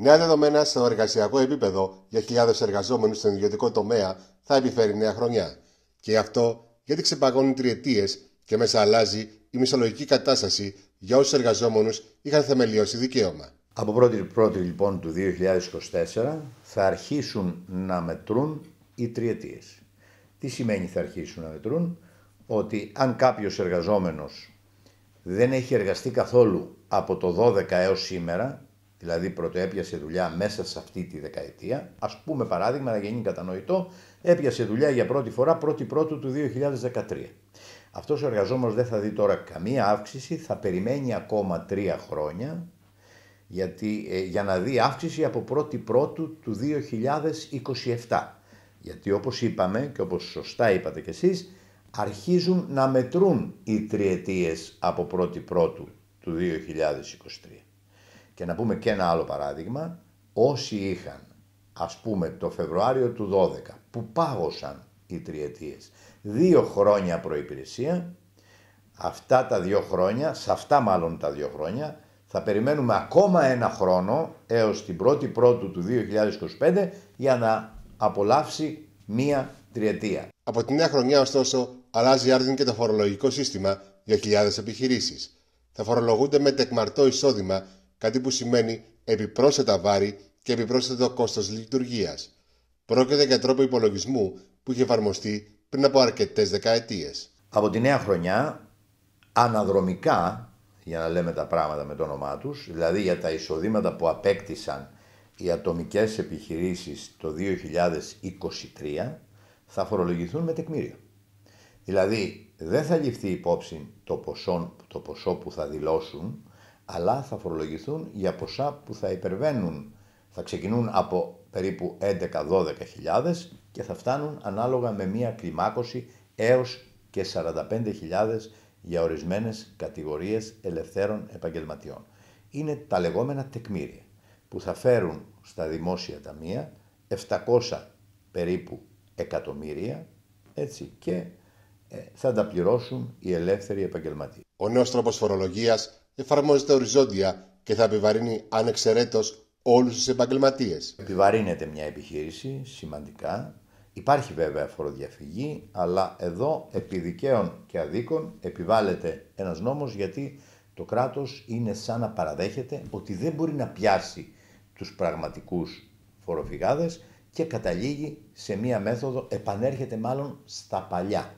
Νέα δεδομένα στο εργασιακό επίπεδο για χιλιάδες εργαζόμενους στον ιδιωτικό τομέα θα επιφέρει νέα χρονιά. Και αυτό γιατί ξεπαγώνουν τριετίες και μέσα αλλάζει η μισολογική κατάσταση για όσους εργαζόμενους είχαν θεμελιώσει δικαίωμα. Από 1η πρώτη λοιπόν του 2024 θα αρχίσουν να μετρούν οι τριετίες. Τι σημαίνει θα αρχίσουν να μετρούν, ότι αν κάποιος εργαζόμενος δεν έχει εργαστεί καθόλου από το 12 έως σήμερα, δηλαδή έπιασε δουλειά μέσα σε αυτή τη δεκαετία, ας πούμε παράδειγμα να γίνει κατανοητό, έπιασε δουλειά για πρώτη πρώτη Πρώτου του 2013. Αυτός ο εργαζόμενος δεν θα δει τώρα καμία αύξηση, θα περιμένει ακόμα τρία χρόνια γιατί, ε, για να δει αύξηση πρώτη Πρώτου του 2027. Γιατί όπως είπαμε και όπως σωστά είπατε κι εσείς, αρχίζουν να μετρούν οι τριετίες πρώτη Πρώτου του 2023. Και να πούμε και ένα άλλο παράδειγμα, όσοι είχαν ας πούμε το Φεβρουάριο του 12 που πάγωσαν οι τριετίες δύο χρόνια προϋπηρεσία, αυτά τα δύο χρόνια, σε αυτά μάλλον τα δύο χρόνια, θα περιμένουμε ακόμα ένα χρόνο έως την 1η Πρώτου του 2025 για να απολαύσει μία τριετία. Από τη νέα χρονιά ωστόσο αλλάζει άρδιν και το φορολογικό σύστημα για χιλιάδες επιχειρήσεις. Θα φορολογούνται με τεκμαρτό εισόδημα κάτι που σημαίνει επιπρόσθετα βάρη και επιπρόσθετο κόστος λειτουργίας. Πρόκειται για τρόπο υπολογισμού που είχε εφαρμοστεί πριν από αρκετές δεκαετίες. Από τη νέα χρονιά, αναδρομικά, για να λέμε τα πράγματα με το όνομά τους, δηλαδή για τα εισοδήματα που απέκτησαν οι ατομικές επιχειρήσεις το 2023, θα φορολογηθούν με τεκμήριο. Δηλαδή, δεν θα ληφθεί υπόψη το ποσό, το ποσό που θα δηλώσουν, αλλά θα φορολογηθούν για ποσά που θα υπερβαίνουν, θα ξεκινούν από περίπου 11-12.000 και θα φτάνουν ανάλογα με μία κλιμάκωση έως και 45.000 για ορισμένες κατηγορίες ελευθέρων επαγγελματιών. Είναι τα λεγόμενα τεκμήρια που θα φέρουν στα δημόσια ταμεία 700 περίπου εκατομμύρια έτσι, και ε, θα τα πληρώσουν οι ελεύθεροι επαγγελματίες. Ο νέος τρόπος φορολογίας εφαρμόζεται οριζόντια και θα επιβαρύνει ανεξαιρέτως όλους τους επαγγελματίες. Επιβαρύνεται μια επιχείρηση σημαντικά. Υπάρχει βέβαια φοροδιαφυγή, αλλά εδώ επί δικαίων και αδίκων επιβάλλεται ένας νόμος γιατί το κράτος είναι σαν να παραδέχεται ότι δεν μπορεί να πιάσει τους πραγματικούς φοροφυγάδες και καταλήγει σε μία μέθοδο, επανέρχεται μάλλον στα παλιά.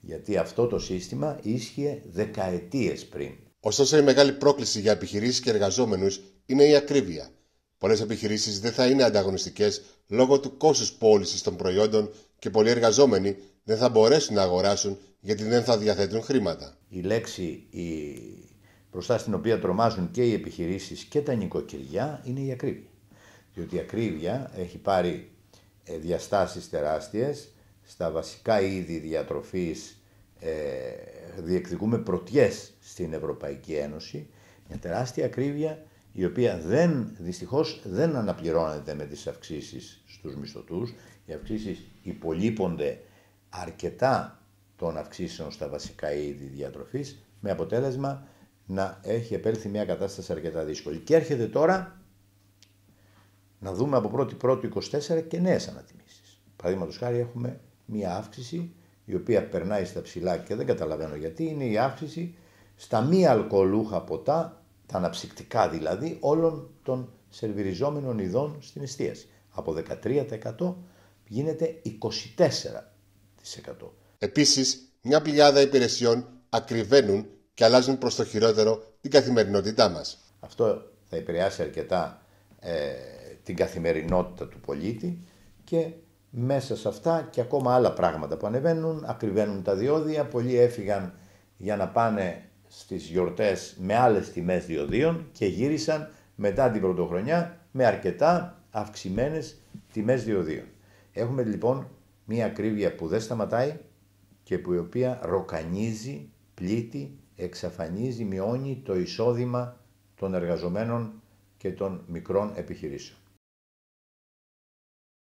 Γιατί αυτό το σύστημα ίσχυε δεκαετίες πριν. Ωστόσο, η μεγάλη πρόκληση για επιχειρήσεις και εργαζόμενους είναι η ακρίβεια. Πολλές επιχειρήσεις δεν θα είναι ανταγωνιστικές λόγω του κόστους πώλησης των προϊόντων και πολλοί εργαζόμενοι δεν θα μπορέσουν να αγοράσουν γιατί δεν θα διαθέτουν χρήματα. Η λέξη η... μπροστά στην οποία τρομάζουν και οι επιχειρήσεις και τα νοικοκυριά είναι η ακρίβεια. Διότι η ακρίβεια έχει πάρει ε, διαστάσεις τεράστιες στα βασικά είδη διατροφής. ε, διεκδικούμε πρωτιές στην Ευρωπαϊκή Ένωση, μια τεράστια ακρίβεια η οποία δεν, δυστυχώς δεν αναπληρώνεται με τις αυξήσεις στους μισθωτούς. Οι αυξήσεις υπολείπονται αρκετά των αυξήσεων στα βασικά είδη διατροφής με αποτέλεσμα να έχει επέλθει μια κατάσταση αρκετά δύσκολη. Και έρχεται τώρα να δούμε από 1 24 και νέες ανατιμήσεις. Παραδείγματος χάρη έχουμε μια αύξηση η οποία περνάει στα ψηλά και δεν καταλαβαίνω γιατί, είναι η αύξηση στα μη αλκοολούχα ποτά, τα αναψυκτικά δηλαδή, όλων των σερβιριζόμενων ειδών στην εστίαση. Από 13% γίνεται 24%. Επίσης, μια πλειάδα υπηρεσιών ακριβένουν και αλλάζουν προς το χειρότερο την καθημερινότητά μας. Αυτό θα επηρεάσει αρκετά ε, την καθημερινότητα του πολίτη και μέσα σε αυτά και ακόμα άλλα πράγματα που ανεβαίνουν, ακριβένουν τα διόδια, πολλοί έφυγαν για να πάνε στις γιορτές με άλλες τιμές διοδίων και γύρισαν μετά την πρωτοχρονιά με αρκετά αυξημένες τιμές διοδίων. Έχουμε λοιπόν μία ακρίβεια που δεν σταματάει και που η οποία ροκανίζει, πλήττει, εξαφανίζει, μειώνει το εισόδημα των εργαζομένων και των μικρών επιχειρήσεων.